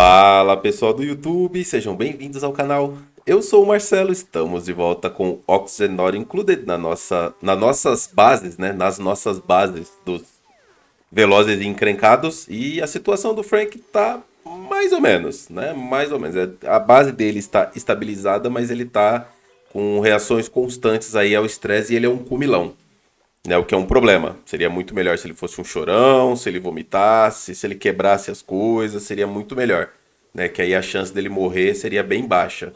Fala pessoal do YouTube, sejam bem-vindos ao canal. Eu sou o Marcelo, estamos de volta com Oxenor Included na nossa, nas nossas bases, né? Nas nossas bases dos Velozes e Encrencados. E a situação do Frank tá mais ou menos, né? Mais ou menos. É, a base dele está estabilizada, mas ele tá com reações constantes aí ao estresse e ele é um cumilão né? O que é um problema. Seria muito melhor se ele fosse um chorão, se ele vomitasse, se ele quebrasse as coisas, seria muito melhor, né? Que aí a chance dele morrer seria bem baixa.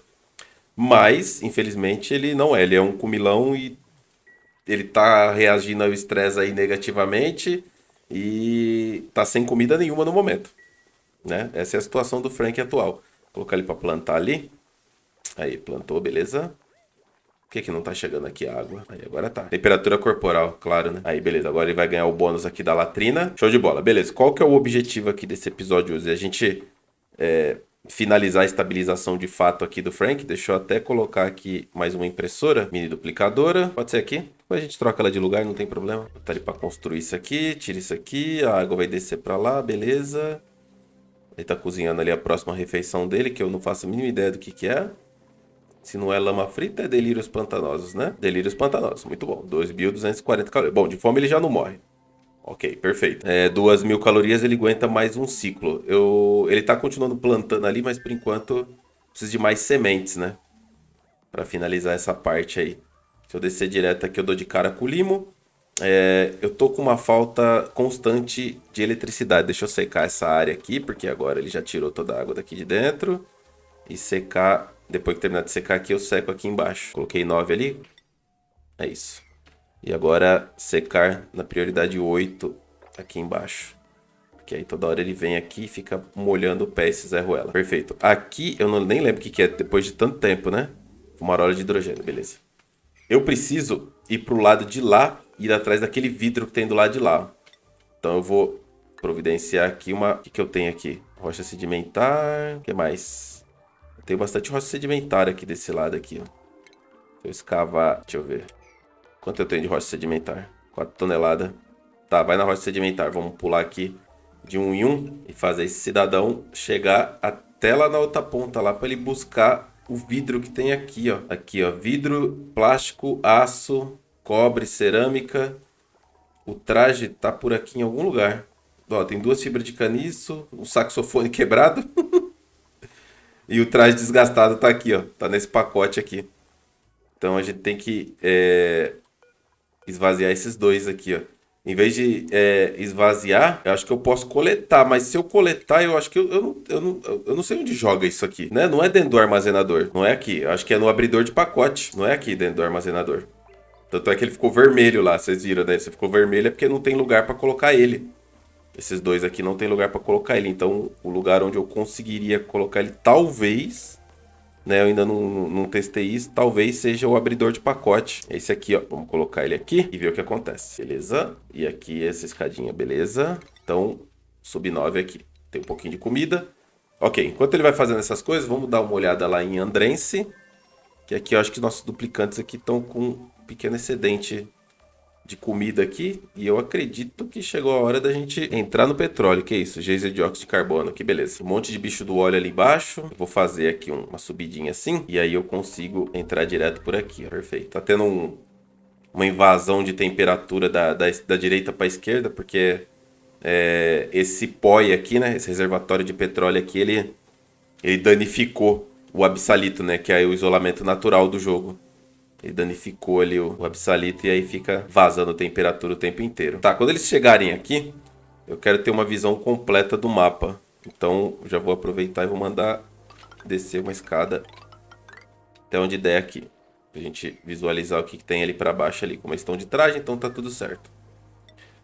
Mas, infelizmente, ele não é. Ele é um comilão e ele tá reagindo ao estresse aí negativamente e tá sem comida nenhuma no momento, né? Essa é a situação do Frank atual. Vou colocar ele para plantar ali. Aí, plantou, beleza? Por que, que não tá chegando aqui a água? Aí agora tá. Temperatura corporal, claro, né? Aí beleza, agora ele vai ganhar o bônus aqui da latrina. Show de bola. Beleza, qual que é o objetivo aqui desse episódio hoje? É a gente é, finalizar a estabilização de fato aqui do Frank. Deixa eu até colocar aqui mais uma impressora mini duplicadora. Pode ser aqui? Depois a gente troca ela de lugar, não tem problema. Tá ali pra construir isso aqui, tira isso aqui. A água vai descer pra lá, beleza. Ele tá cozinhando ali a próxima refeição dele, que eu não faço a mínima ideia do que que é. Se não é lama frita, é delírios pantanosos, né? Delírios pantanosos, muito bom. 2.240 calorias. Bom, de fome ele já não morre. Ok, perfeito. É, 2.000 calorias ele aguenta mais um ciclo. Eu, ele tá continuando plantando ali, mas por enquanto precisa de mais sementes, né? Pra finalizar essa parte aí. Se eu descer direto aqui, eu dou de cara com o limo. É, eu tô com uma falta constante de eletricidade. Deixa eu secar essa área aqui, porque agora ele já tirou toda a água daqui de dentro. E secar depois que terminar de secar aqui, eu seco aqui embaixo. Coloquei 9 ali. É isso. E agora secar na prioridade 8 aqui embaixo. Porque aí toda hora ele vem aqui e fica molhando o pé esse Zé Ruela. Perfeito. Aqui eu não, nem lembro o que, é depois de tanto tempo, né? Uma hora de hidrogênio, beleza. Eu preciso ir pro lado de lá e ir atrás daquele vidro que tem do lado de lá. Então eu vou providenciar aqui uma... O que, que eu tenho aqui? Rocha sedimentar... O que mais? Tem bastante rocha sedimentar aqui desse lado aqui, ó. Se eu escavar, deixa eu ver. Quanto eu tenho de rocha sedimentar? 4 toneladas. Tá, vai na rocha sedimentar. Vamos pular aqui de um em um e fazer esse cidadão chegar até lá na outra ponta lá para ele buscar o vidro que tem aqui, ó. Aqui, ó. Vidro, plástico, aço, cobre, cerâmica. O traje tá por aqui em algum lugar. Ó, tem duas fibras de caniço, um saxofone quebrado. E o traje desgastado tá aqui, ó. Tá nesse pacote aqui. Então a gente tem que é, esvaziar esses dois aqui, ó. Em vez de é, esvaziar, eu acho que eu posso coletar, mas se eu coletar, eu acho que eu, eu, não, eu, não, eu não sei onde joga isso aqui, né? Não é dentro do armazenador, não é aqui. Eu acho que é no abridor de pacote, não é aqui dentro do armazenador. Tanto é que ele ficou vermelho lá, vocês viram, né? Se ficou vermelho é porque não tem lugar para colocar ele. Esses dois aqui não tem lugar para colocar ele. Então, o lugar onde eu conseguiria colocar ele, talvez, né? Eu ainda não, não testei isso. Talvez seja o abridor de pacote. Esse aqui, ó. Vamos colocar ele aqui e ver o que acontece. Beleza? E aqui essa escadinha, beleza? Então, sub 9 aqui. Tem um pouquinho de comida. Ok, enquanto ele vai fazendo essas coisas, vamos dar uma olhada lá em Andrense. Que aqui eu acho que nossos duplicantes aqui estão com um pequeno excedente de comida aqui e eu acredito que chegou a hora da gente entrar no petróleo. Que é isso? Geyser de dióxido de carbono. Que beleza. Um monte de bicho do óleo ali embaixo. Eu vou fazer aqui uma subidinha assim e aí eu consigo entrar direto por aqui. Perfeito. Tá tendo um, uma invasão de temperatura da, da, da direita para esquerda porque é, esse POI aqui, né? Esse reservatório de petróleo aqui, ele, ele danificou o absalito, né? Que é o isolamento natural do jogo. Ele danificou ali o, o absalito e aí fica vazando temperatura o tempo inteiro. Tá, quando eles chegarem aqui, eu quero ter uma visão completa do mapa. Então já vou aproveitar e vou mandar descer uma escada até onde der aqui. Pra gente visualizar o que, que tem ali para baixo ali. Como eles estão de traje, então tá tudo certo.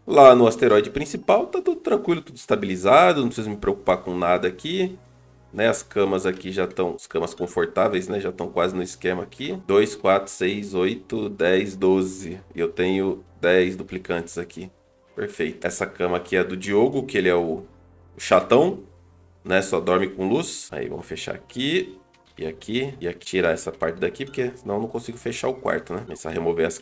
Lá no asteroide principal tá tudo tranquilo, tudo estabilizado, não preciso me preocupar com nada aqui né? As camas aqui já estão, as camas confortáveis, né? Já estão quase no esquema aqui. 2, 4, 6, 8, 10, 12. E eu tenho 10 duplicantes aqui. Perfeito. Essa cama aqui é do Diogo, que ele é o, o chatão, né? Só dorme com luz. Aí, vamos fechar aqui. E aqui, e aqui tirar essa parte daqui, porque senão eu não consigo fechar o quarto, né? Começar a remover as...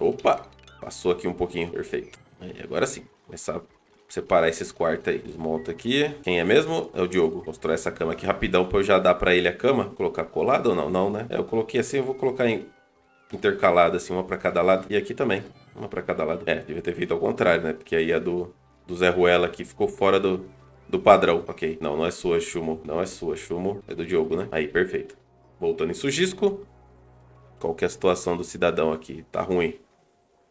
Opa! Passou aqui um pouquinho, perfeito. Aí, agora sim, começar a separar esses quartos aí. Desmonta aqui. Quem é mesmo? É o Diogo. Constrói essa cama aqui rapidão pra eu já dar pra ele a cama. Colocar colado ou não? Não, né? É, eu coloquei assim, eu vou colocar em assim, uma pra cada lado. E aqui também. Uma pra cada lado. É, devia ter feito ao contrário, né? Porque aí a do, do Zé Ruela aqui ficou fora do, do padrão. Ok. Não, não é sua, Chumo. Não é sua, Chumo. É do Diogo, né? Aí, perfeito. Voltando em Sujisco. Qual que é a situação do cidadão aqui? Tá ruim.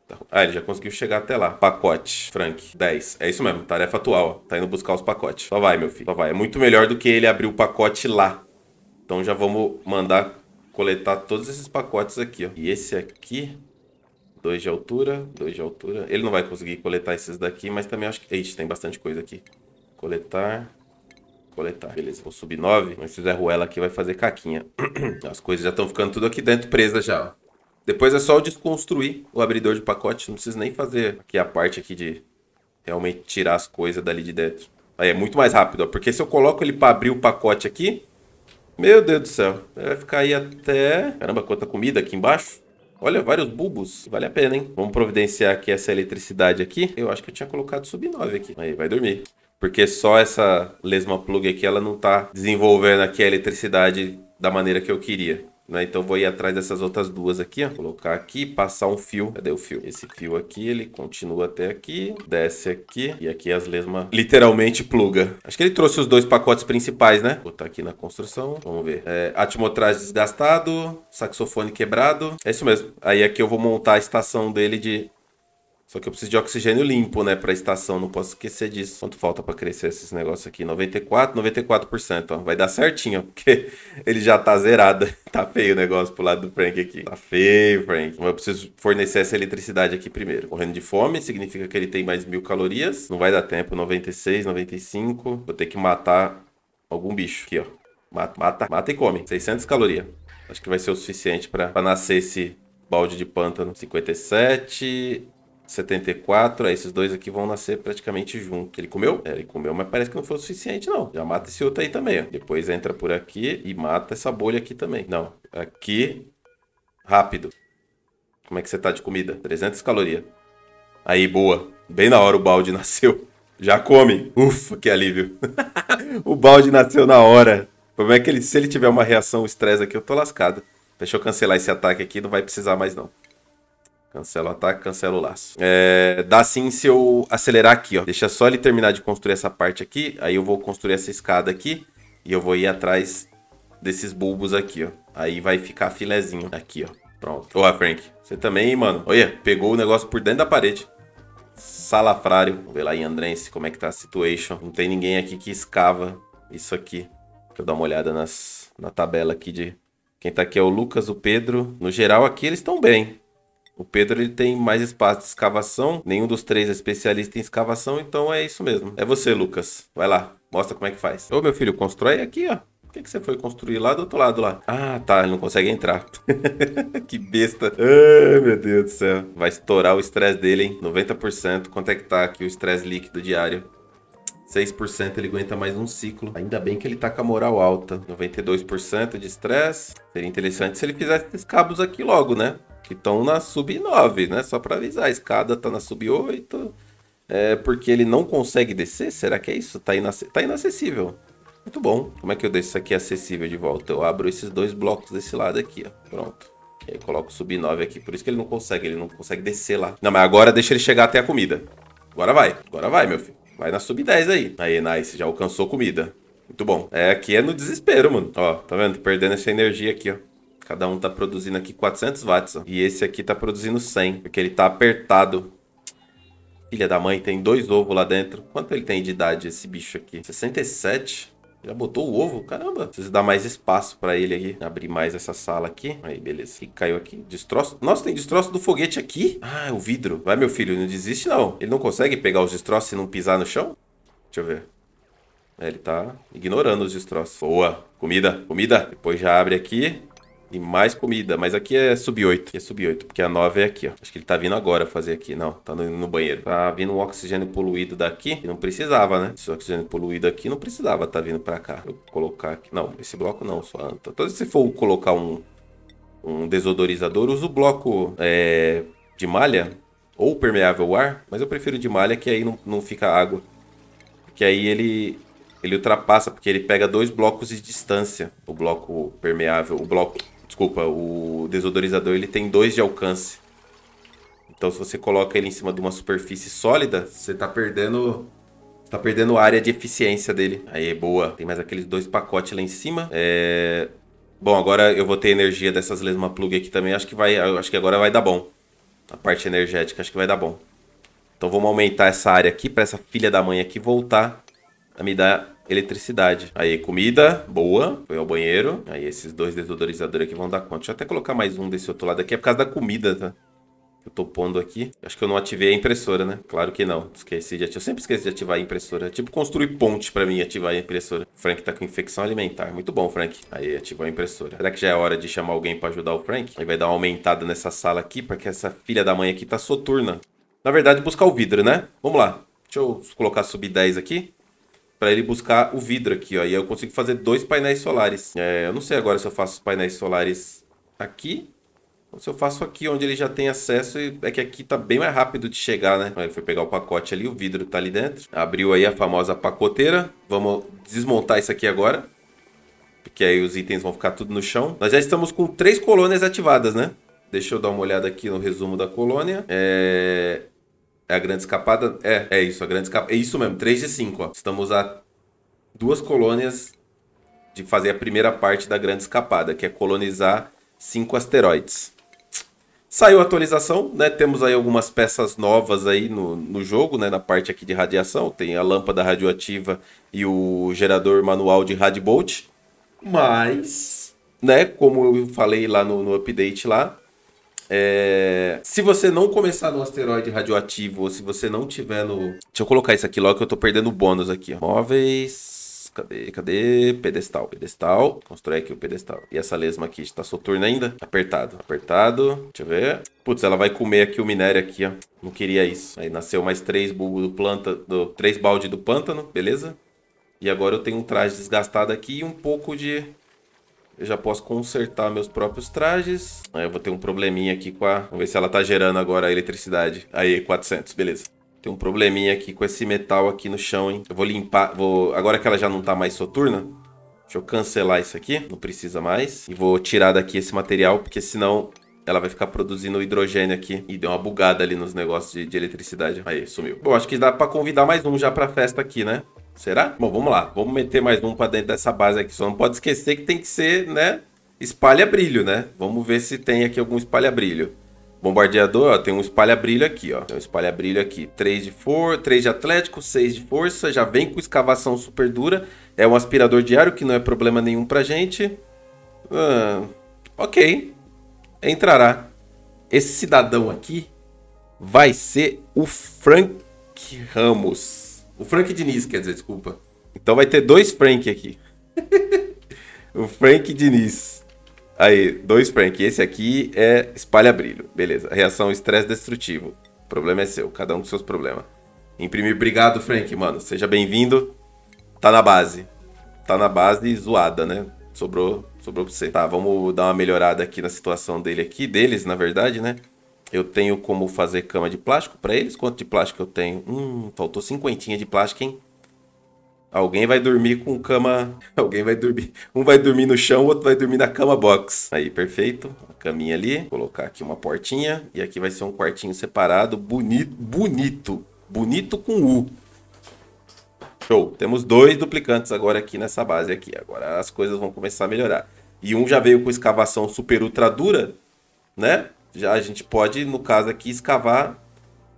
Tá. Ah, ele já conseguiu chegar até lá. Pacote, Frank. 10. É isso mesmo, tarefa atual. Tá indo buscar os pacotes. Só vai, meu filho. Só vai. É muito melhor do que ele abrir o pacote lá. Então já vamos mandar coletar todos esses pacotes aqui, ó. E esse aqui... dois de altura, dois de altura. Ele não vai conseguir coletar esses daqui, mas também acho que... Ixi, tem bastante coisa aqui. Coletar, coletar. Beleza, vou subir nove. Mas se fizer ruela aqui, vai fazer caquinha. As coisas já estão ficando tudo aqui dentro presa já, ó. Depois é só eu desconstruir o abridor de pacote. Não preciso nem fazer aqui a parte aqui de realmente tirar as coisas dali de dentro. Aí é muito mais rápido, ó, porque se eu coloco ele para abrir o pacote aqui, meu Deus do céu, vai ficar aí até... Caramba, quanta comida aqui embaixo. Olha, vários bulbos. Vale a pena, hein? Vamos providenciar aqui essa eletricidade aqui. Eu acho que eu tinha colocado sub-9 aqui. Aí, vai dormir. Porque só essa lesma plug aqui, ela não tá desenvolvendo aqui a eletricidade da maneira que eu queria. Né? Então vou ir atrás dessas outras duas aqui, ó. colocar aqui, passar um fio. Cadê o fio? Esse fio aqui, ele continua até aqui, desce aqui e aqui as lesmas literalmente pluga. Acho que ele trouxe os dois pacotes principais, né? Vou botar aqui na construção, vamos ver. É, desgastado, saxofone quebrado, é isso mesmo. Aí aqui eu vou montar a estação dele de só que eu preciso de oxigênio limpo, né, pra estação, não posso esquecer disso. Quanto falta pra crescer esses negócios aqui? 94, 94%, ó. Vai dar certinho, ó, porque ele já tá zerado. Tá feio o negócio pro lado do Frank aqui. Tá feio, Frank. Mas eu preciso fornecer essa eletricidade aqui primeiro. Correndo de fome, significa que ele tem mais mil calorias. Não vai dar tempo, 96, 95. Vou ter que matar algum bicho aqui, ó. Mata, mata, mata e come. 600 calorias. Acho que vai ser o suficiente pra, pra nascer esse balde de pântano. 57... 74, aí esses dois aqui vão nascer praticamente junto. Ele comeu? É, ele comeu, mas parece que não foi o suficiente, não. Já mata esse outro aí também, ó. Depois entra por aqui e mata essa bolha aqui também. Não, aqui, rápido. Como é que você tá de comida? 300 calorias. Aí, boa. Bem na hora o balde nasceu. Já come. Ufa, que alívio. o balde nasceu na hora. O problema é que ele, se ele tiver uma reação estresse aqui, eu tô lascado. Deixa eu cancelar esse ataque aqui, não vai precisar mais não. Cancela o ataque, cancela o laço. É, dá sim se eu acelerar aqui, ó. Deixa só ele terminar de construir essa parte aqui. Aí eu vou construir essa escada aqui. E eu vou ir atrás desses bulbos aqui, ó. Aí vai ficar filezinho aqui, ó. Pronto. Ô, Frank, você também, mano. Olha, pegou o negócio por dentro da parede. Salafrário. Vamos ver lá em Andrense como é que tá a situation. Não tem ninguém aqui que escava isso aqui. Deixa eu dar uma olhada nas, na tabela aqui de... Quem tá aqui é o Lucas, o Pedro. No geral, aqui eles estão bem. O Pedro ele tem mais espaço de escavação, nenhum dos três é especialista em escavação, então é isso mesmo. É você, Lucas. Vai lá, mostra como é que faz. Ô, meu filho, constrói aqui, ó. O que, que você foi construir lá do outro lado lá? Ah, tá, ele não consegue entrar. que besta. Ai, meu Deus do céu. Vai estourar o estresse dele, hein? 90%. Quanto é que tá aqui o estresse líquido diário? 6% ele aguenta mais um ciclo. Ainda bem que ele tá com a moral alta. 92% de estresse. Seria interessante se ele fizesse esses cabos aqui logo, né? que estão na sub-9, né? Só para avisar, a escada tá na sub-8. É porque ele não consegue descer? Será que é isso? Tá, inac... tá inacessível. Muito bom. Como é que eu deixo isso aqui acessível de volta? Eu abro esses dois blocos desse lado aqui, ó. Pronto. E aí eu coloco sub-9 aqui. Por isso que ele não consegue, ele não consegue descer lá. Não, mas agora deixa ele chegar até a comida. Agora vai. Agora vai, meu filho. Vai na sub-10 aí. Aí, nice. Já alcançou comida. Muito bom. É, aqui é no desespero, mano. Ó, tá vendo? perdendo essa energia aqui, ó. Cada um tá produzindo aqui 400 watts, ó. E esse aqui tá produzindo 100, porque ele tá apertado. Filha da mãe, tem dois ovos lá dentro. Quanto ele tem de idade, esse bicho aqui? 67? Já botou o ovo? Caramba. Preciso dar mais espaço pra ele aqui. Abrir mais essa sala aqui. Aí, beleza. que caiu aqui. Destroço. Nossa, tem destroço do foguete aqui. Ah, é o vidro. Vai, meu filho. Não desiste, não. Ele não consegue pegar os destroços se não pisar no chão? Deixa eu ver. É, ele tá ignorando os destroços. Boa. Comida, comida. Depois já abre aqui. E mais comida, mas aqui é sub-8. É sub-8, porque a 9 é aqui, ó. Acho que ele tá vindo agora fazer aqui. Não, tá no, no banheiro. Tá vindo um oxigênio poluído daqui, não precisava, né? Esse oxigênio poluído aqui não precisava tá vindo pra cá. Eu colocar aqui. Não, esse bloco não, só anta. Tá, então, se for colocar um, um desodorizador, usa o bloco é, de malha ou permeável ar, mas eu prefiro de malha que aí não, não fica água. que aí ele, ele ultrapassa, porque ele pega dois blocos de distância, o bloco permeável, o bloco Desculpa, o desodorizador ele tem dois de alcance. Então se você coloca ele em cima de uma superfície sólida, você tá perdendo tá perdendo área de eficiência dele. Aí, é boa. Tem mais aqueles dois pacotes lá em cima. É... Bom, agora eu vou ter energia dessas lesma plug aqui também. Acho que vai, acho que agora vai dar bom. A parte energética, acho que vai dar bom. Então vamos aumentar essa área aqui para essa filha da mãe aqui voltar a me dar eletricidade. Aí comida, boa, foi ao banheiro. Aí esses dois desodorizadores aqui vão dar conta. Deixa eu até colocar mais um desse outro lado aqui, é por causa da comida, tá? Eu tô pondo aqui. Acho que eu não ativei a impressora, né? Claro que não. Esqueci de ativar. Eu sempre esqueço de ativar a impressora. É tipo construir ponte pra mim ativar a impressora. O Frank tá com infecção alimentar. Muito bom, Frank. Aí, ativou a impressora. Será que já é hora de chamar alguém pra ajudar o Frank? Aí vai dar uma aumentada nessa sala aqui, porque essa filha da mãe aqui tá soturna. Na verdade, buscar o vidro, né? Vamos lá. Deixa eu colocar sub 10 aqui para ele buscar o vidro aqui, ó. E eu consigo fazer dois painéis solares. É, eu não sei agora se eu faço os painéis solares aqui ou se eu faço aqui, onde ele já tem acesso. E é que aqui tá bem mais rápido de chegar, né? Ele foi pegar o pacote ali, o vidro tá ali dentro. Abriu aí a famosa pacoteira. Vamos desmontar isso aqui agora. Porque aí os itens vão ficar tudo no chão. Nós já estamos com três colônias ativadas, né? Deixa eu dar uma olhada aqui no resumo da colônia. É... É a grande escapada? É, é isso, a grande escapada. É isso mesmo, 3 de 5, ó. Estamos a duas colônias de fazer a primeira parte da grande escapada, que é colonizar cinco asteroides. Saiu a atualização, né? Temos aí algumas peças novas aí no, no jogo, né? Na parte aqui de radiação, tem a lâmpada radioativa e o gerador manual de Radbolt. Mas, né? Como eu falei lá no, no update lá, é, se você não começar no asteroide radioativo, ou se você não tiver no. Deixa eu colocar isso aqui logo que eu tô perdendo o bônus aqui. Móveis. Cadê? Cadê? Pedestal, pedestal. Constrói aqui o pedestal. E essa lesma aqui está soturna ainda? Apertado, apertado. Deixa eu ver. Putz, ela vai comer aqui o minério aqui, ó. Não queria isso. Aí nasceu mais três bulbos do planta, do, três balde do pântano, beleza? E agora eu tenho um traje desgastado aqui e um pouco de eu já posso consertar meus próprios trajes. Aí eu vou ter um probleminha aqui com a... Vamos ver se ela tá gerando agora a eletricidade. Aí, 400, beleza. Tem um probleminha aqui com esse metal aqui no chão, hein? Eu vou limpar, vou... Agora que ela já não tá mais soturna, deixa eu cancelar isso aqui. Não precisa mais. E vou tirar daqui esse material, porque senão ela vai ficar produzindo hidrogênio aqui. E deu uma bugada ali nos negócios de, de, eletricidade. Aí, sumiu. Bom, acho que dá pra convidar mais um já pra festa aqui, né? Será? Bom, vamos lá. Vamos meter mais um para dentro dessa base aqui. Só não pode esquecer que tem que ser, né? Espalha-brilho, né? Vamos ver se tem aqui algum espalha-brilho. Bombardeador, ó, tem um espalha-brilho aqui, ó. Tem um espalha-brilho aqui. 3 de, for... 3 de atlético, 6 de força. Já vem com escavação super dura. É um aspirador diário, que não é problema nenhum pra gente. Ah, ok. Entrará. Esse cidadão aqui vai ser o Frank Ramos. O Frank Diniz, quer dizer, desculpa. Então vai ter dois Frank aqui. o Frank Diniz. Aí, dois Frank. Esse aqui é espalha brilho. Beleza. Reação estresse destrutivo. O problema é seu, cada um com seus problemas. Imprimir, obrigado, Frank, mano. Seja bem-vindo. Tá na base. Tá na base zoada, né? Sobrou, sobrou pra você. Tá, vamos dar uma melhorada aqui na situação dele aqui, deles, na verdade, né? Eu tenho como fazer cama de plástico para eles. Quanto de plástico eu tenho? Hum, faltou cinquentinha de plástico, hein? Alguém vai dormir com cama. Alguém vai dormir. Um vai dormir no chão, o outro vai dormir na cama box. Aí, perfeito. A caminha ali. Vou colocar aqui uma portinha. E aqui vai ser um quartinho separado. Bonito. Bonito. Bonito com U. Show. Temos dois duplicantes agora aqui nessa base aqui. Agora as coisas vão começar a melhorar. E um já veio com escavação super ultra dura, né? já a gente pode, no caso aqui, escavar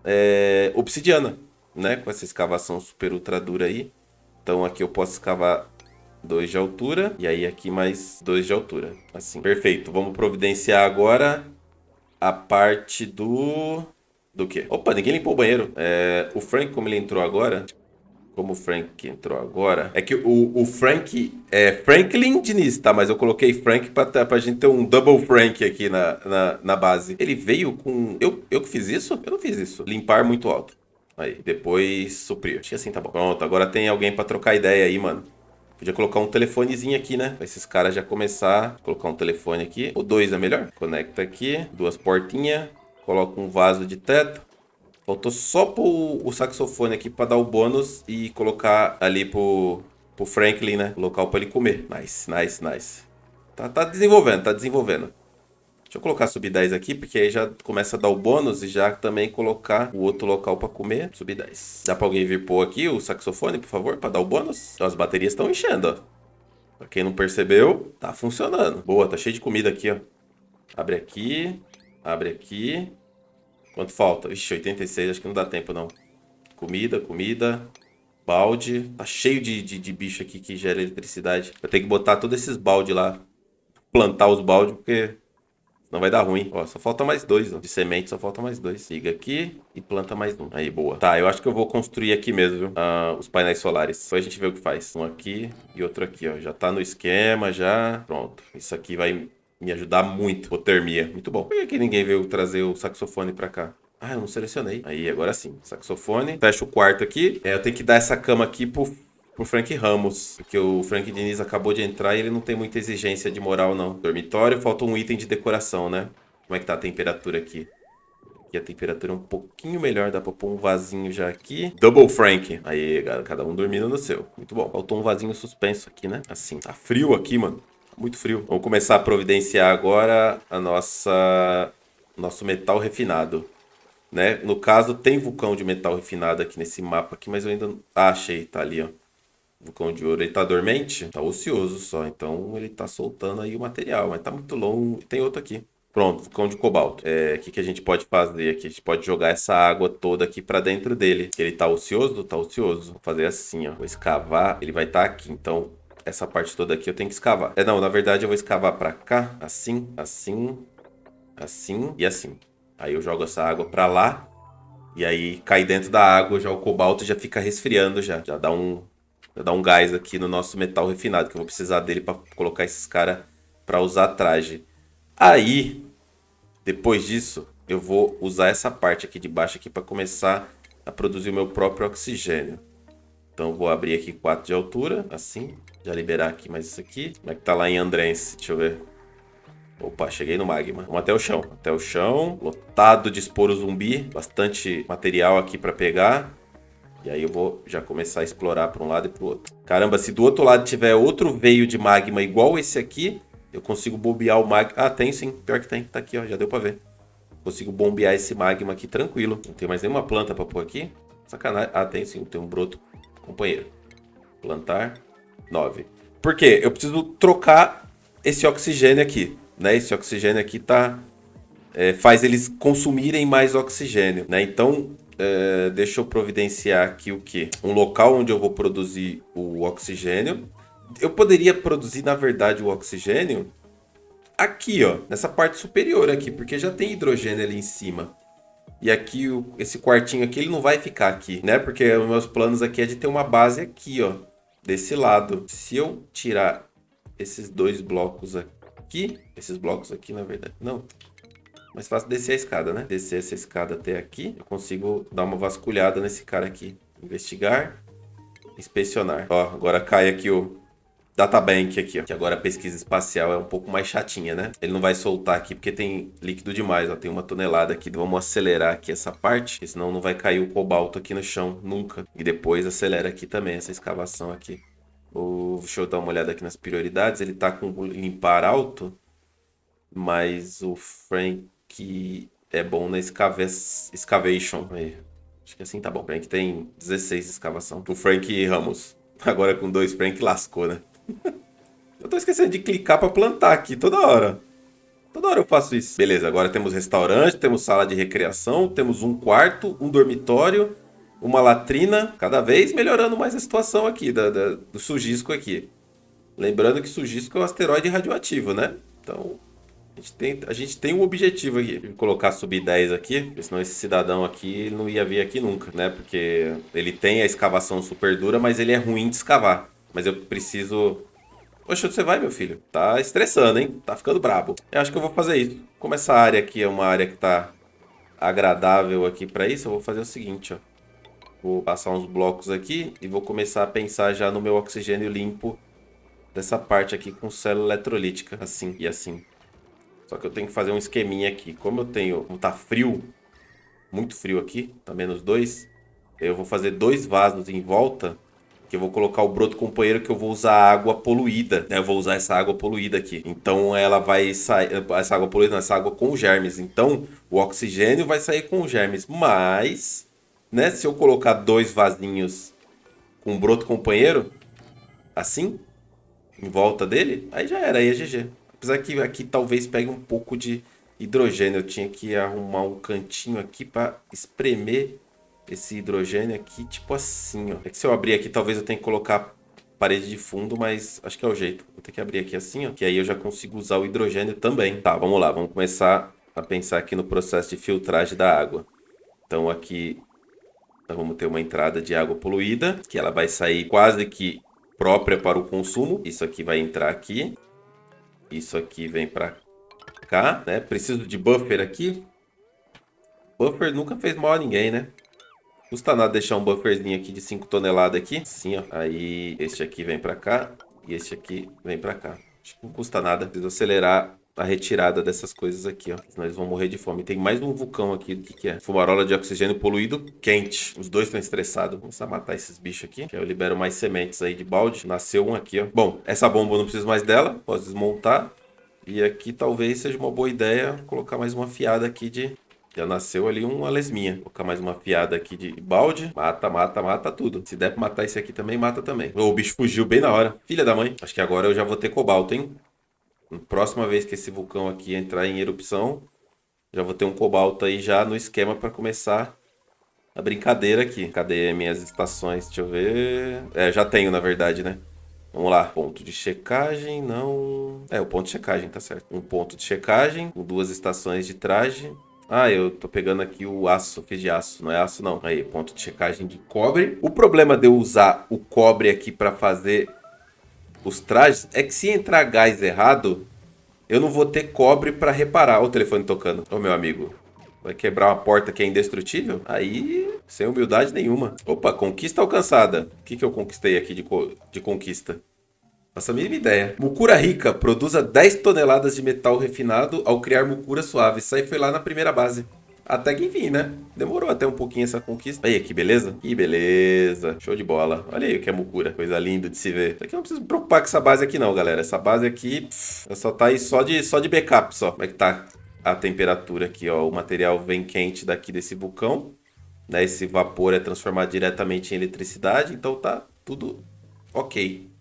é, obsidiana, né? Com essa escavação super ultra dura aí. Então aqui eu posso escavar dois de altura. E aí aqui mais dois de altura. Assim. Perfeito. Vamos providenciar agora a parte do... Do quê? Opa, ninguém limpou o banheiro. É, o Frank, como ele entrou agora, como o Frank entrou agora. É que o, o Frank é Franklin Diniz, tá? Mas eu coloquei Frank pra, tá, pra gente ter um double Frank aqui na, na, na base. Ele veio com. Eu, eu que fiz isso? Eu não fiz isso. Limpar muito alto. Aí, depois suprir. Acho que assim tá bom. Pronto, agora tem alguém pra trocar ideia aí, mano. Podia colocar um telefonezinho aqui, né? Pra esses caras já começar. Colocar um telefone aqui. Ou dois é melhor. Conecta aqui. Duas portinhas. Coloca um vaso de teto. Faltou só pôr o saxofone aqui para dar o bônus e colocar ali pro, pro Franklin, né? O local para ele comer. Nice, nice, nice. Tá, tá desenvolvendo, tá desenvolvendo. Deixa eu colocar sub 10 aqui, porque aí já começa a dar o bônus e já também colocar o outro local para comer. Sub 10. Dá para alguém vir pôr aqui o saxofone, por favor, para dar o bônus? Então, as baterias estão enchendo, ó. Pra quem não percebeu, tá funcionando. Boa, tá cheio de comida aqui, ó. Abre aqui, abre aqui. Quanto falta? Ixi, 86, acho que não dá tempo não. Comida, comida, balde. Tá cheio de, de, de bicho aqui que gera eletricidade. Eu tenho que botar todos esses baldes lá. Plantar os baldes, porque não vai dar ruim. Ó, só falta mais dois, ó. De semente só falta mais dois. Liga aqui e planta mais um. Aí, boa. Tá, eu acho que eu vou construir aqui mesmo, viu? Ah, os painéis solares. Só a gente vê o que faz. Um aqui e outro aqui, ó. Já tá no esquema, já. Pronto. Isso aqui vai me ajudar muito. Hipotermia. Muito bom. Por que, que ninguém veio trazer o saxofone pra cá? Ah, eu não selecionei. Aí, agora sim. Saxofone. Fecha o quarto aqui. É, eu tenho que dar essa cama aqui pro, pro Frank Ramos. Porque o Frank Diniz acabou de entrar e ele não tem muita exigência de moral, não. Dormitório, falta um item de decoração, né? Como é que tá a temperatura aqui? Aqui a temperatura é um pouquinho melhor, dá pra pôr um vasinho já aqui. Double Frank. Aí, cada um dormindo no seu. Muito bom. Faltou um vasinho suspenso aqui, né? Assim, tá frio aqui, mano muito frio. Vamos começar a providenciar agora a nossa nosso metal refinado. Né? No caso, tem vulcão de metal refinado aqui nesse mapa aqui, mas eu ainda... Ah, achei, tá ali, ó. Vulcão de ouro, ele tá dormente? Tá ocioso só, então ele tá soltando aí o material, mas tá muito longo. Tem outro aqui. Pronto, vulcão de cobalto. É, o é, que, que a gente pode fazer aqui? A gente pode jogar essa água toda aqui para dentro dele. Ele tá ocioso? Tá ocioso. Vou fazer assim, ó. Vou escavar, ele vai estar tá aqui. Então, essa parte toda aqui eu tenho que escavar. É, não, na verdade eu vou escavar pra cá, assim, assim, assim e assim. Aí eu jogo essa água pra lá. E aí cai dentro da água, já o cobalto já fica resfriando já. Já dá um, já dá um gás aqui no nosso metal refinado, que eu vou precisar dele pra colocar esses caras pra usar traje. Aí, depois disso, eu vou usar essa parte aqui de baixo aqui para começar a produzir o meu próprio oxigênio. Então vou abrir aqui 4 de altura, assim. Já liberar aqui mais isso aqui. Como é que tá lá em Andrense? Deixa eu ver. Opa, cheguei no magma. Vamos até o chão. Até o chão. Lotado de esporo zumbi. Bastante material aqui para pegar. E aí eu vou já começar a explorar para um lado e para o outro. Caramba, se do outro lado tiver outro veio de magma igual esse aqui, eu consigo bobear o magma. Ah, tem sim. Pior que tem. Tá aqui, ó. Já deu para ver. Consigo bombear esse magma aqui tranquilo. Não tem mais nenhuma planta para pôr aqui. Sacanagem. Ah, tem sim. Tem um broto companheiro. Plantar 9. Por quê? Eu preciso trocar esse oxigênio aqui, né? Esse oxigênio aqui tá... É, faz eles consumirem mais oxigênio, né? Então, é, deixa eu providenciar aqui o que? Um local onde eu vou produzir o oxigênio. Eu poderia produzir, na verdade, o oxigênio aqui, ó. Nessa parte superior aqui, porque já tem hidrogênio ali em cima. E aqui, esse quartinho aqui, ele não vai ficar aqui, né? Porque os meus planos aqui é de ter uma base aqui, ó. Desse lado. Se eu tirar esses dois blocos aqui... Esses blocos aqui, na verdade. Não. Mais fácil descer a escada, né? Descer essa escada até aqui. Eu consigo dar uma vasculhada nesse cara aqui. Investigar. Inspecionar. Ó, agora cai aqui o databank aqui, ó, que agora a pesquisa espacial é um pouco mais chatinha, né? Ele não vai soltar aqui porque tem líquido demais, ó, tem uma tonelada aqui. Vamos acelerar aqui essa parte, senão não vai cair o cobalto aqui no chão nunca. E depois acelera aqui também essa escavação aqui. O, deixa eu dar uma olhada aqui nas prioridades. Ele tá com limpar alto, mas o Frank é bom na escave... excavation. Aí. Acho que assim tá bom. O Frank tem 16 de escavação. O Frank Ramos. Agora com dois Frank lascou, né? eu tô esquecendo de clicar para plantar aqui toda hora. Toda hora eu faço isso. Beleza, agora temos restaurante, temos sala de recreação, temos um quarto, um dormitório, uma latrina. Cada vez melhorando mais a situação aqui, da, da, do sujisco aqui. Lembrando que sujisco é um asteroide radioativo, né? Então, a gente tem, a gente tem um objetivo aqui. Vou colocar sub 10 aqui, senão esse cidadão aqui não ia vir aqui nunca, né? Porque ele tem a escavação super dura, mas ele é ruim de escavar. Mas eu preciso... Onde você vai, meu filho? Tá estressando, hein? Tá ficando brabo. Eu acho que eu vou fazer isso. Como essa área aqui é uma área que tá agradável aqui pra isso, eu vou fazer o seguinte, ó. Vou passar uns blocos aqui e vou começar a pensar já no meu oxigênio limpo dessa parte aqui com célula eletrolítica, assim e assim. Só que eu tenho que fazer um esqueminha aqui. Como eu tenho... Como tá frio, muito frio aqui, tá menos dois. eu vou fazer dois vasos em volta que eu vou colocar o broto companheiro que eu vou usar água poluída, né? Eu vou usar essa água poluída aqui. Então ela vai sair, essa água poluída, não, essa água com germes. Então o oxigênio vai sair com germes, mas, né? Se eu colocar dois vasinhos com broto companheiro, assim, em volta dele, aí já era, aí é GG. Apesar que aqui talvez pegue um pouco de hidrogênio. Eu tinha que arrumar um cantinho aqui para espremer esse hidrogênio aqui, tipo assim, ó. É que se eu abrir aqui, talvez eu tenha que colocar parede de fundo, mas acho que é o jeito. Vou ter que abrir aqui assim, ó, que aí eu já consigo usar o hidrogênio também. Tá, vamos lá, vamos começar a pensar aqui no processo de filtragem da água. Então aqui nós vamos ter uma entrada de água poluída, que ela vai sair quase que própria para o consumo. Isso aqui vai entrar aqui. Isso aqui vem para cá, né? Preciso de buffer aqui. Buffer nunca fez mal a ninguém, né? Custa nada deixar um bufferzinho aqui de 5 toneladas aqui. Assim, ó. Aí este aqui vem pra cá e este aqui vem pra cá. Acho que não custa nada. Preciso acelerar a retirada dessas coisas aqui, ó. Senão eles vão morrer de fome. Tem mais um vulcão aqui, o que, que é? Fumarola de oxigênio poluído quente. Os dois estão estressados. Vamos a matar esses bichos aqui. Que aí eu libero mais sementes aí de balde. Nasceu um aqui, ó. Bom, essa bomba eu não preciso mais dela. Posso desmontar. E aqui talvez seja uma boa ideia colocar mais uma fiada aqui de já nasceu ali uma lesminha. Vou colocar mais uma fiada aqui de balde. Mata, mata, mata tudo. Se der pra matar esse aqui também, mata também. O bicho fugiu bem na hora. Filha da mãe. Acho que agora eu já vou ter cobalto, hein? Próxima vez que esse vulcão aqui entrar em erupção, já vou ter um cobalto aí já no esquema para começar a brincadeira aqui. Cadê minhas estações? Deixa eu ver... É, já tenho, na verdade, né? Vamos lá. Ponto de checagem, não... É, o ponto de checagem, tá certo. Um ponto de checagem, com duas estações de traje. Ah, eu tô pegando aqui o aço, que de aço, não é aço não. Aí, ponto de checagem de cobre. O problema de eu usar o cobre aqui para fazer os trajes é que se entrar gás errado, eu não vou ter cobre para reparar. Olha o telefone tocando. Ô, meu amigo, vai quebrar uma porta que é indestrutível? Aí, sem humildade nenhuma. Opa, conquista alcançada. O que, que eu conquistei aqui de, co de conquista? Faço a mínima ideia. Mucura rica, produza 10 toneladas de metal refinado ao criar mucura suave. Isso aí foi lá na primeira base. Até que enfim, né? Demorou até um pouquinho essa conquista. Aí, que beleza. Que beleza. Show de bola. Olha aí o que é mucura. Coisa linda de se ver. Isso aqui não precisa me preocupar com essa base aqui não, galera. Essa base aqui pff, só tá aí só de, só de backup só. Como é que tá a temperatura aqui, ó? O material vem quente daqui desse vulcão. Né? Esse vapor é transformado diretamente em eletricidade. Então tá tudo ok.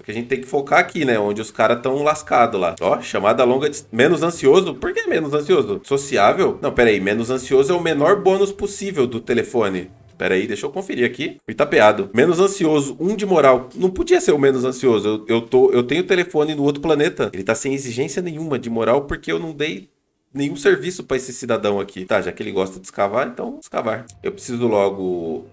Só que a gente tem que focar aqui, né? Onde os caras estão lascados lá. Ó, chamada longa de... Menos ansioso? Por que menos ansioso? Sociável? Não, peraí. Menos ansioso é o menor bônus possível do telefone. Pera aí, deixa eu conferir aqui. Itapeado. Tá menos ansioso, um de moral. Não podia ser o menos ansioso. Eu, eu, tô, eu tenho telefone no outro planeta. Ele tá sem exigência nenhuma de moral porque eu não dei nenhum serviço para esse cidadão aqui. Tá, já que ele gosta de escavar, então escavar. Eu preciso logo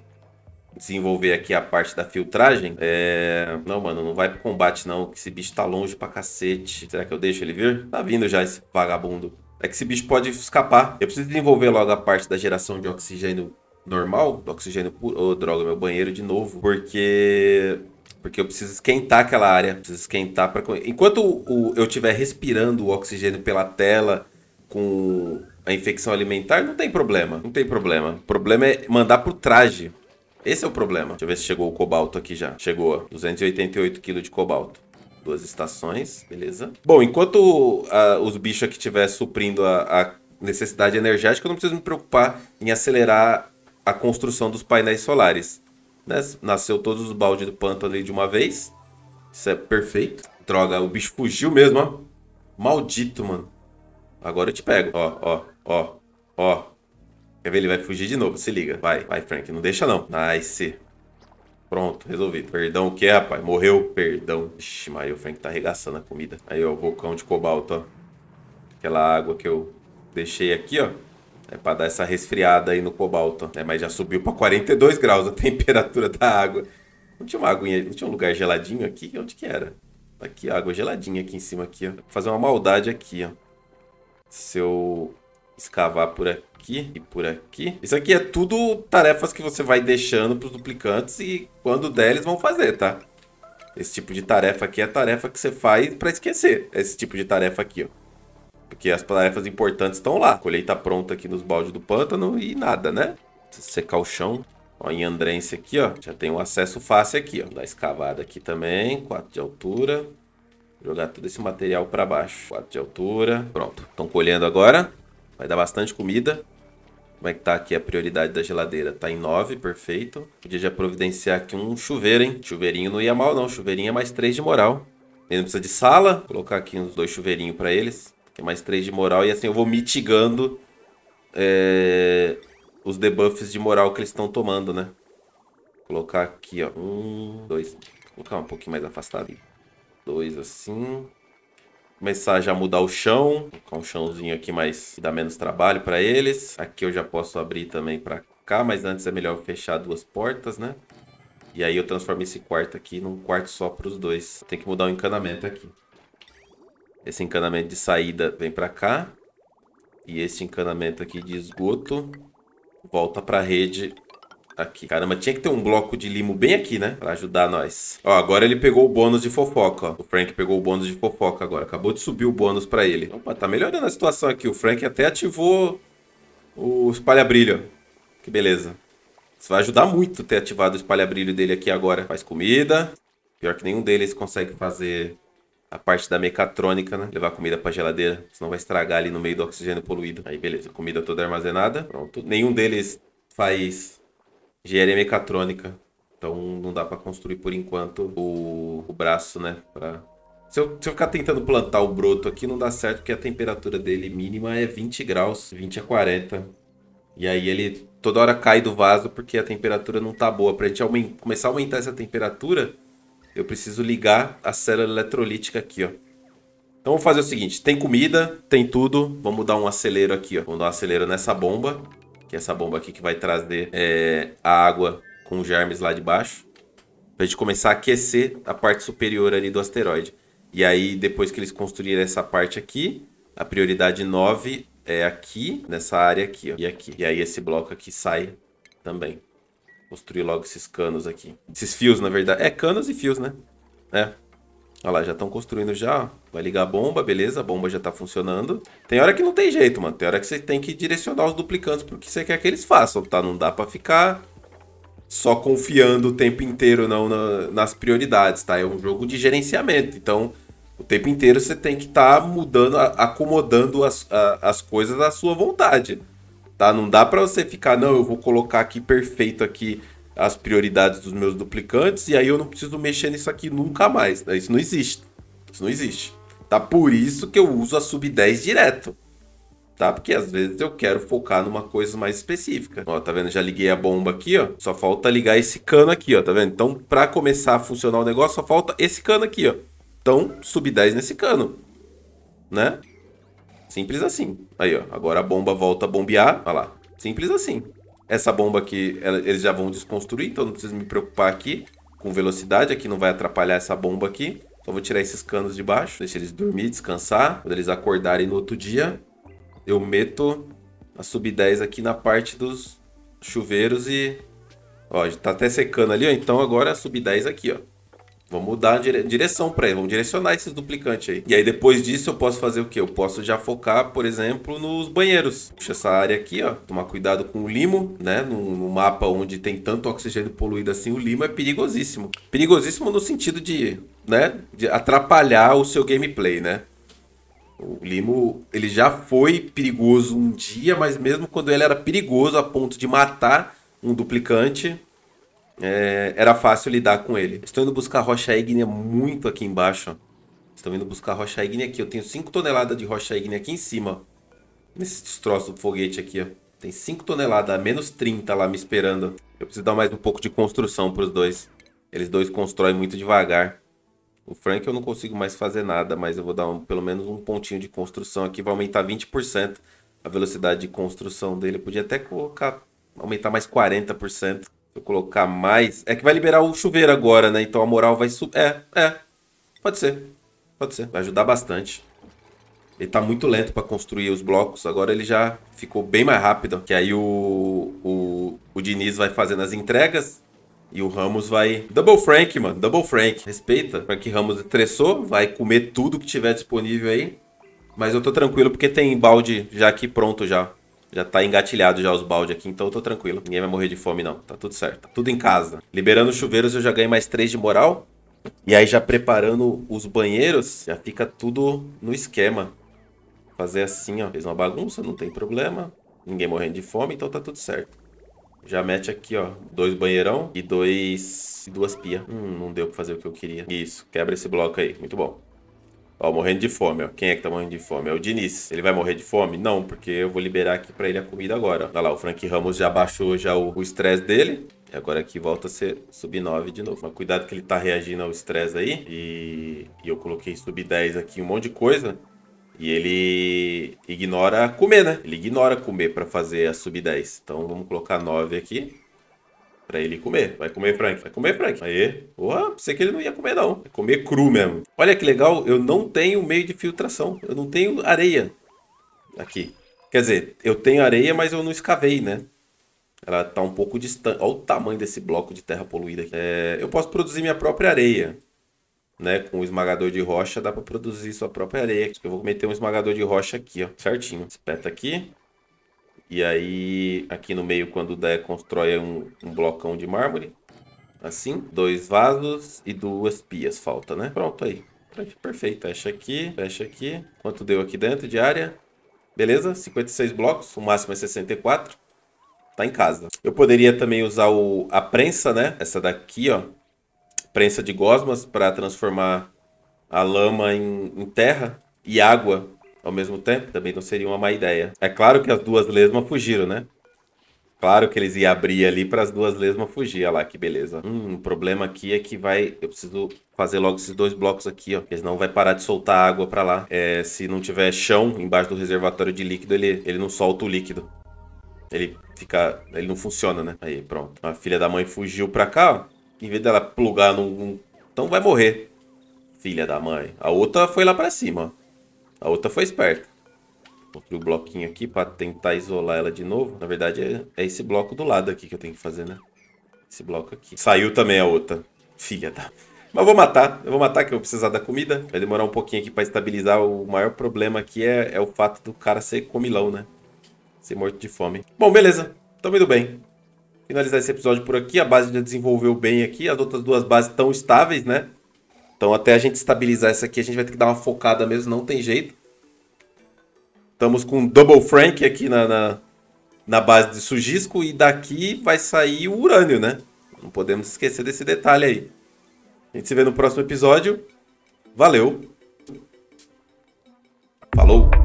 desenvolver aqui a parte da filtragem. É... Não, mano, não vai pro combate não, que esse bicho tá longe pra cacete. Será que eu deixo ele vir? Tá vindo já esse vagabundo. É que esse bicho pode escapar. Eu preciso desenvolver logo a parte da geração de oxigênio normal, do oxigênio puro. Ô, oh, droga, meu banheiro de novo. Porque porque eu preciso esquentar aquela área, preciso esquentar para enquanto o, o, eu estiver respirando o oxigênio pela tela com a infecção alimentar, não tem problema, não tem problema. O problema é mandar pro traje. Esse é o problema. Deixa eu ver se chegou o cobalto aqui já. Chegou. 288 kg de cobalto duas estações, beleza? Bom, enquanto ah, os bichos aqui estiver suprindo a, a, necessidade energética, eu não preciso me preocupar em acelerar a construção dos painéis solares. Né? Nasceu todos os baldes do pântano ali de uma vez. Isso é perfeito. Droga, o bicho fugiu mesmo, ó. Maldito, mano. Agora eu te pego. Ó, ó, ó, ó. Quer ver? Ele vai fugir de novo. Se liga. Vai, vai, Frank. Não deixa, não. Nice. Pronto, resolvido. Perdão o que é, rapaz? Morreu? Perdão. Ixi, Maria, o Frank tá arregaçando a comida. Aí, ó, o vulcão de cobalto, ó. Aquela água que eu deixei aqui, ó. É pra dar essa resfriada aí no cobalto. É, mas já subiu pra 42 graus a temperatura da água. Não tinha uma aguinha, não tinha um lugar geladinho aqui? Onde que era? Tá aqui, água geladinha aqui em cima aqui, ó. Vou fazer uma maldade aqui, ó. Se eu escavar por aqui e por aqui. Isso aqui é tudo tarefas que você vai deixando para os duplicantes e quando der eles vão fazer, tá? Esse tipo de tarefa aqui é a tarefa que você faz para esquecer. Esse tipo de tarefa aqui, ó. Porque as tarefas importantes estão lá. A colheita pronta aqui nos baldes do pântano e nada, né? Secar o chão. Ó, em Andrense aqui, ó. Já tem um acesso fácil aqui, ó. escavado escavada aqui também. 4 de altura. Jogar todo esse material para baixo. 4 de altura. Pronto. Estão colhendo agora. Vai dar bastante comida. Como é que tá aqui a prioridade da geladeira? Tá em 9, perfeito. Podia já providenciar aqui um chuveiro, hein? Chuveirinho não ia mal, não. Chuveirinho é mais 3 de moral. Ele não precisa de sala. Vou colocar aqui uns dois chuveirinhos para eles. Que é mais 3 de moral. E assim eu vou mitigando é, os debuffs de moral que eles estão tomando, né? Vou colocar aqui, ó. Um, dois. Vou colocar um pouquinho mais afastado. Dois assim começar já a mudar o chão, com um chãozinho aqui mais que dá menos trabalho para eles. Aqui eu já posso abrir também para cá, mas antes é melhor fechar duas portas, né? E aí eu transformo esse quarto aqui num quarto só para os dois. Tem que mudar o encanamento aqui. Esse encanamento de saída vem para cá e esse encanamento aqui de esgoto volta para a rede Aqui. Caramba, tinha que ter um bloco de limo bem aqui, né? Pra ajudar nós. Ó, agora ele pegou o bônus de fofoca, ó. O Frank pegou o bônus de fofoca agora. Acabou de subir o bônus pra ele. Opa, tá melhorando a situação aqui. O Frank até ativou o espalha-brilho. Que beleza. Isso vai ajudar muito ter ativado o espalha-brilho dele aqui agora. Faz comida. Pior que nenhum deles consegue fazer a parte da mecatrônica, né? Levar comida pra geladeira, senão vai estragar ali no meio do oxigênio poluído. Aí, beleza. Comida toda armazenada. Pronto. Nenhum deles faz engenharia mecatrônica. Então não dá para construir por enquanto o, o braço, né? Pra... Se, eu, se eu ficar tentando plantar o broto aqui, não dá certo, porque a temperatura dele mínima é 20 graus, 20 a 40. E aí ele toda hora cai do vaso porque a temperatura não tá boa. Pra gente começar a aumentar essa temperatura, eu preciso ligar a célula eletrolítica aqui, ó. Então vamos fazer o seguinte, tem comida, tem tudo, vamos dar um acelero aqui, ó. Vamos dar um acelero nessa bomba que é essa bomba aqui que vai trazer é, a água com os germes lá de baixo, pra gente começar a aquecer a parte superior ali do asteroide. E aí, depois que eles construírem essa parte aqui, a prioridade 9 é aqui, nessa área aqui, ó, e aqui. E aí esse bloco aqui sai também. Construir logo esses canos aqui. Esses fios, na verdade. É canos e fios, né? É. Olha lá, já estão construindo já. Vai ligar a bomba, beleza, a bomba já está funcionando. Tem hora que não tem jeito, mano. Tem hora que você tem que direcionar os duplicantes porque que você quer que eles façam, tá? Não dá para ficar só confiando o tempo inteiro não, na, nas prioridades, tá? É um jogo de gerenciamento, então o tempo inteiro você tem que estar tá mudando, acomodando as, a, as coisas à sua vontade, tá? Não dá para você ficar, não, eu vou colocar aqui perfeito aqui as prioridades dos meus duplicantes e aí eu não preciso mexer nisso aqui nunca mais. Né? Isso não existe. Isso não existe. Tá por isso que eu uso a sub 10 direto. Tá? Porque às vezes eu quero focar numa coisa mais específica. Ó, tá vendo? Já liguei a bomba aqui, ó. Só falta ligar esse cano aqui, ó. Tá vendo? Então, para começar a funcionar o negócio, só falta esse cano aqui, ó. Então, sub 10 nesse cano. Né? Simples assim. Aí, ó. Agora a bomba volta a bombear. Olha lá. Simples assim. Essa bomba aqui, ela, eles já vão desconstruir, então não preciso me preocupar aqui com velocidade. Aqui não vai atrapalhar essa bomba aqui. Então vou tirar esses canos de baixo, deixa eles dormir, descansar. Quando eles acordarem no outro dia, eu meto a sub-10 aqui na parte dos chuveiros e... Ó, tá até secando ali, ó. Então agora é a sub-10 aqui, ó. Vamos dar direção para ele, vamos direcionar esses duplicantes aí. E aí depois disso eu posso fazer o quê? Eu posso já focar, por exemplo, nos banheiros. Puxa essa área aqui, ó. Tomar cuidado com o limo, né? No, mapa onde tem tanto oxigênio poluído assim, o limo é perigosíssimo. Perigosíssimo no sentido de, né? De atrapalhar o seu gameplay, né? O limo, ele já foi perigoso um dia, mas mesmo quando ele era perigoso a ponto de matar um duplicante, é, era fácil lidar com ele. Estou indo buscar rocha ígnea muito aqui embaixo. Estou indo buscar rocha ígnea aqui. Eu tenho 5 toneladas de rocha ígnea aqui em cima. Nesse destroço do foguete aqui, ó. Tem 5 toneladas, menos 30 lá me esperando. Eu preciso dar mais um pouco de construção para os dois. Eles dois constroem muito devagar. O Frank eu não consigo mais fazer nada, mas eu vou dar um, pelo menos um pontinho de construção aqui. Vai aumentar 20% a velocidade de construção dele. Eu podia até colocar, aumentar mais 40% eu colocar mais. É que vai liberar o chuveiro agora, né? Então a moral vai subir. É, é. Pode ser. Pode ser. Vai ajudar bastante. Ele tá muito lento para construir os blocos. Agora ele já ficou bem mais rápido. Que aí o, o, o Diniz vai fazendo as entregas. E o Ramos vai... Double Frank, mano. Double Frank. Respeita. Frank Ramos estressou. Vai comer tudo que tiver disponível aí. Mas eu tô tranquilo porque tem balde já aqui pronto já. Já tá engatilhado já os balde aqui, então eu tô tranquilo. Ninguém vai morrer de fome, não. Tá tudo certo. Tá tudo em casa. Liberando os chuveiros, eu já ganhei mais 3 de moral. E aí, já preparando os banheiros, já fica tudo no esquema. Fazer assim, ó. Fez uma bagunça, não tem problema. Ninguém morrendo de fome, então tá tudo certo. Já mete aqui, ó, dois banheirão e dois... duas pia. Hum, não deu pra fazer o que eu queria. Isso, quebra esse bloco aí. Muito bom. Ó, morrendo de fome, ó. Quem é que tá morrendo de fome? É o Diniz. Ele vai morrer de fome? Não, porque eu vou liberar aqui pra ele a comida agora. Olha lá, o Frank Ramos já baixou já o estresse dele. E agora aqui volta a ser sub-9 de novo. Mas cuidado que ele tá reagindo ao estresse aí. E... e eu coloquei sub-10 aqui, um monte de coisa. E ele ignora comer, né? Ele ignora comer para fazer a sub-10. Então vamos colocar 9 aqui para ele comer. Vai comer Frank. vai comer Frank. Aí, porra, pensei que ele não ia comer não. Vai comer cru mesmo. Olha que legal, eu não tenho meio de filtração. Eu não tenho areia aqui. Quer dizer, eu tenho areia, mas eu não escavei, né? Ela tá um pouco distante. Olha o tamanho desse bloco de terra poluída aqui. É, eu posso produzir minha própria areia. Né, com o um esmagador de rocha dá para produzir sua própria areia. Eu vou meter um esmagador de rocha aqui, ó, certinho. Espeta aqui. E aí, aqui no meio, quando der, constrói um, um blocão de mármore. Assim, dois vasos e duas pias falta, né? Pronto, aí. Perfeito. Fecha aqui, fecha aqui. Quanto deu aqui dentro de área? Beleza, 56 blocos, o máximo é 64. Tá em casa. Eu poderia também usar o, a prensa, né? Essa daqui, ó. Prensa de gosmas para transformar a lama em, em terra e água ao mesmo tempo também não seria uma má ideia. É claro que as duas lesmas fugiram, né? Claro que eles iam abrir ali para as duas lesmas fugir. Olha lá, que beleza. Hum, o problema aqui é que vai... Eu preciso fazer logo esses dois blocos aqui, ó. eles senão vai parar de soltar água para lá. É, se não tiver chão embaixo do reservatório de líquido, ele, ele não solta o líquido. Ele fica... Ele não funciona, né? Aí, pronto. A filha da mãe fugiu para cá, ó. Em vez dela plugar num... Então vai morrer. Filha da mãe. A outra foi lá para cima, ó. A outra foi esperta. Construí o bloquinho aqui para tentar isolar ela de novo. Na verdade, é, é esse bloco do lado aqui que eu tenho que fazer, né? Esse bloco aqui. Saiu também a outra. Filha da... Mas eu vou matar. Eu vou matar que eu vou precisar da comida. Vai demorar um pouquinho aqui pra estabilizar. O maior problema aqui é, é o fato do cara ser comilão, né? Ser morto de fome. Bom, beleza. Tamo indo bem. Finalizar esse episódio por aqui. A base já desenvolveu bem aqui. As outras duas bases estão estáveis, né? Então, até a gente estabilizar essa aqui, a gente vai ter que dar uma focada mesmo, não tem jeito. Estamos com Double Frank aqui na, na, na base de Sujisco e daqui vai sair o urânio, né? Não podemos esquecer desse detalhe aí. A gente se vê no próximo episódio. Valeu! Falou!